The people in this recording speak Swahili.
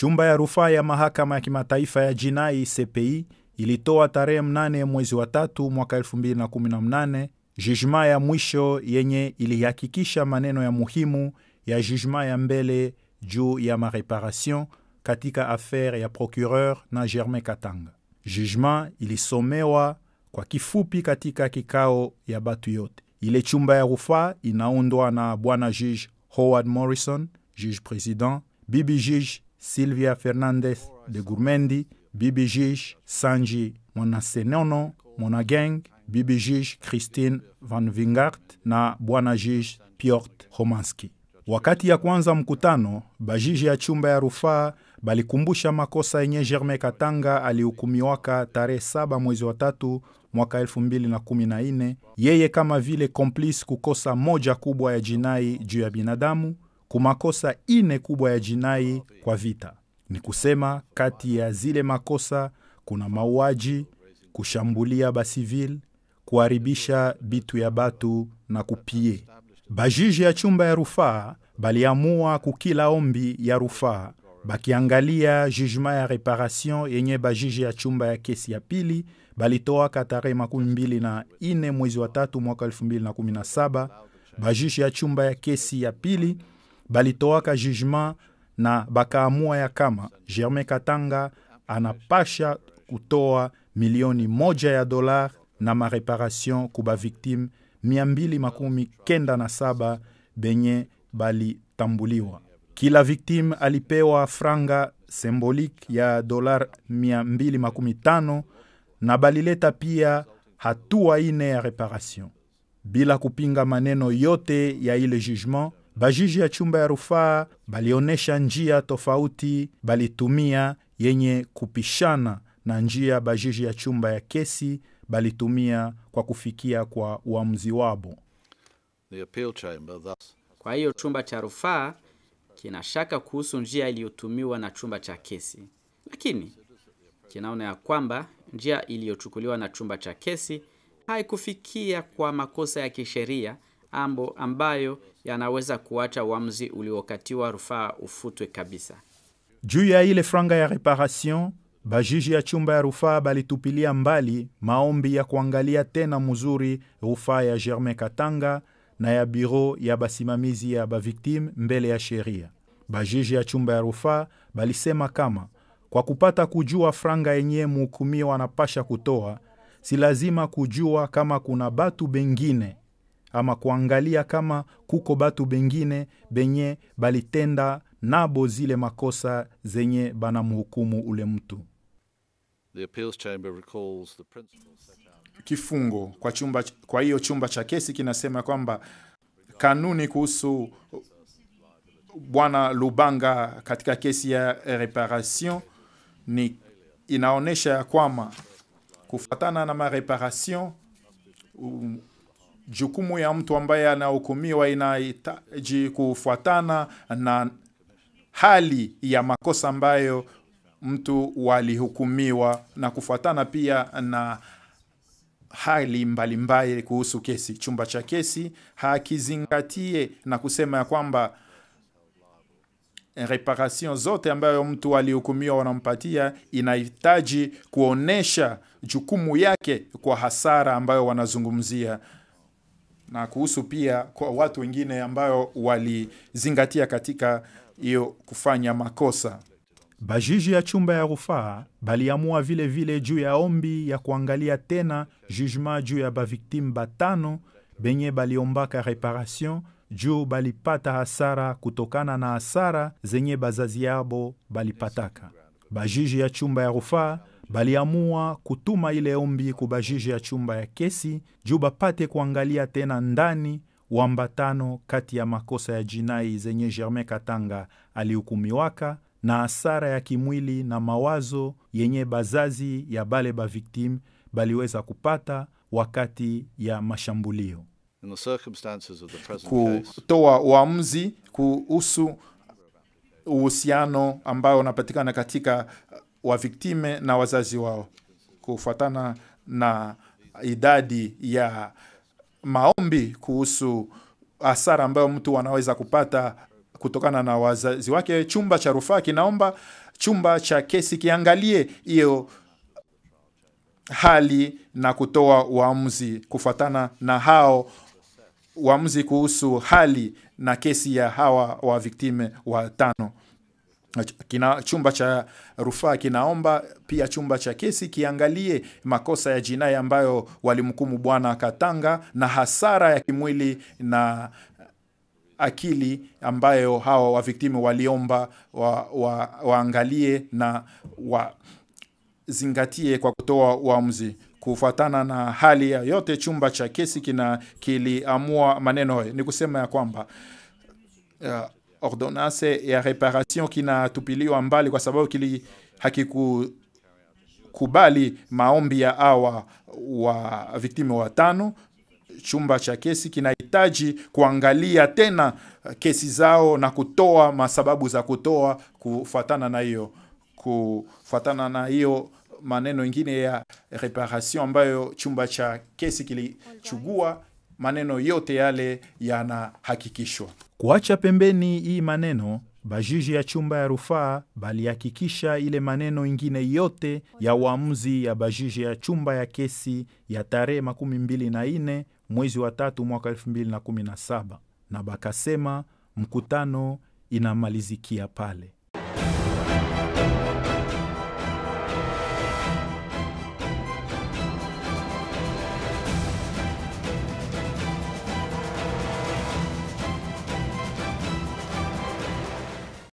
Chumba ya rufaa ya mahakama ya kimataifa ya jinai CPI ilitoa tarehe mnane mwezi wa tatu mwaka 2018 jijma ya mwisho yenye ilihakikisha maneno ya muhimu ya jijma ya mbele juu ya mareparation katika affaire ya procureur na Germain Katanga. Jijma ilisomewa kwa kifupi katika kikao ya batu yote. Ile chumba ya rufaa inaundwa na bwana juge Howard Morrison, juge president, bibi juge Silvia Fernandez de Gourmendi, Bibi Jish, Sanji monasenono monageng Bibi Jish Christine Van Vingart na Bwana Jish Piot Homanski. Wakati ya kwanza mkutano, bajiji ya chumba ya rufaa balikumbusha makosa yenye Germain Katanga alihukumiwaka tarehe saba mwezi wa tatu mwaka 2014 yeye kama vile komplisi kukosa moja kubwa ya jinai juu ya binadamu kumakosa ine kubwa ya jinai kwa vita. Ni kusema kati ya zile makosa kuna mauaji, kushambulia basivil kuharibisha bitu ya batu na kupie. Bajiji ya chumba ya rufaa baliamua kukila ombi ya rufaa bakiangalia jugement ya reparation yenye bajiji ya chumba ya kesi ya pili balitoaka tarehe makumi mbili na ine mwezi wa tatu mwaka elfu mbili na kumi na saba. Bajiji ya chumba ya kesi ya pili balitoaka jugema na bakaamua ya kama Germain Katanga anapasha kutoa milioni moja ya dolar na mareparation kuba victime mia makumi kenda na saba benye balitambuliwa. Kila victime alipewa franga symbolique ya dolar mia makumi tano na balileta pia hatua ine ya reparation bila kupinga maneno yote ya ile jugement. Bajiji ya chumba ya rufaa balionyesha njia tofauti balitumia yenye kupishana na njia bajiji ya chumba ya kesi balitumia kwa kufikia kwa uamuzi wabo. Kwa hiyo chumba cha rufaa kina shaka kuhusu njia iliyotumiwa na chumba cha kesi, lakini kinaona ya kwamba njia iliyochukuliwa na chumba cha kesi haikufikia kwa makosa ya kisheria ambo ambayo yanaweza kuacha uamuzi uliokatiwa rufaa ufutwe kabisa. Juu ya ile franga ya reparation, bajiji ya chumba ya rufaa balitupilia mbali maombi ya kuangalia tena mzuri rufaa ya Germain Katanga na ya biro ya basimamizi ya baviktime mbele ya sheria. Bajiji ya chumba ya rufaa balisema kama kwa kupata kujua franga yenye muhukumiwa anapasha kutoa, si lazima kujua kama kuna batu bengine ama kuangalia kama kuko batu bengine benye balitenda nabo zile makosa zenye banamhukumu ule mtu. Kifungo kwa chumba, kwa hiyo chumba cha kesi kinasema kwamba kanuni kuhusu bwana Lubanga katika kesi ya reparation ni inaonyesha ya kwama kufatana na mareparation um, jukumu ya mtu ambaye anahukumiwa inahitaji kufuatana na hali ya makosa ambayo mtu walihukumiwa na kufuatana pia na hali mbalimbali kuhusu kesi. Chumba cha kesi hakizingatie na kusema ya kwamba reparation zote ambayo mtu alihukumiwa wanampatia inahitaji kuonesha jukumu yake kwa hasara ambayo wanazungumzia na kuhusu pia kwa watu wengine ambayo walizingatia katika hiyo kufanya makosa. Bajiji ya chumba ya rufaa baliamua vile vile juu ya ombi ya kuangalia tena jugema juu ya baviktimu batano benye baliombaka reparation juu balipata hasara kutokana na hasara zenye bazazi yabo balipataka. Bajiji ya chumba ya rufaa baliamua kutuma ile ombi kubajije ya chumba ya kesi juu bapate kuangalia tena ndani wambatano kati ya makosa ya jinai zenye Germain Katanga alihukumiwaka na hasara ya kimwili na mawazo yenye bazazi ya bale victime baliweza kupata wakati ya mashambulio. Kutoa uamzi kuhusu uhusiano ambayo unapatikana katika waviktime na wazazi wao kufuatana na idadi ya maombi kuhusu hasara ambayo mtu anaweza kupata kutokana na wazazi wake. Chumba cha rufaa kinaomba chumba cha kesi kiangalie hiyo hali na kutoa uamuzi kufuatana na hao uamuzi kuhusu hali na kesi ya hawa wa viktime watano. Kina, chumba cha rufaa kinaomba pia chumba cha kesi kiangalie makosa ya jinai ambayo walimhukumu Bwana Katanga na hasara ya kimwili na akili ambayo hawa waviktimu waliomba wa, wa, waangalie na wazingatie kwa kutoa uamuzi kufuatana na hali ya yote. Chumba cha kesi kina kiliamua maneno hayo, ni kusema ya kwamba uh, ordonance ya reparation kinatupiliwa mbali kwa sababu kili hakikukubali maombi ya awa wa wa watano. Chumba cha kesi kinahitaji kuangalia tena kesi zao na kutoa masababu za kutoa kufuatana na hiyo kufuatana na hiyo maneno ingine ya reparation ambayo chumba cha kesi kilichugua maneno yote yale yanahakikishwa. Kuacha pembeni hii maneno bajiji ya chumba ya rufaa balihakikisha ile maneno ingine yote ya uamuzi ya bajiji ya chumba ya kesi ya tarehe makumi mbili na ine mwezi wa tatu mwaka elfu mbili na kumi na saba na bakasema mkutano inamalizikia pale.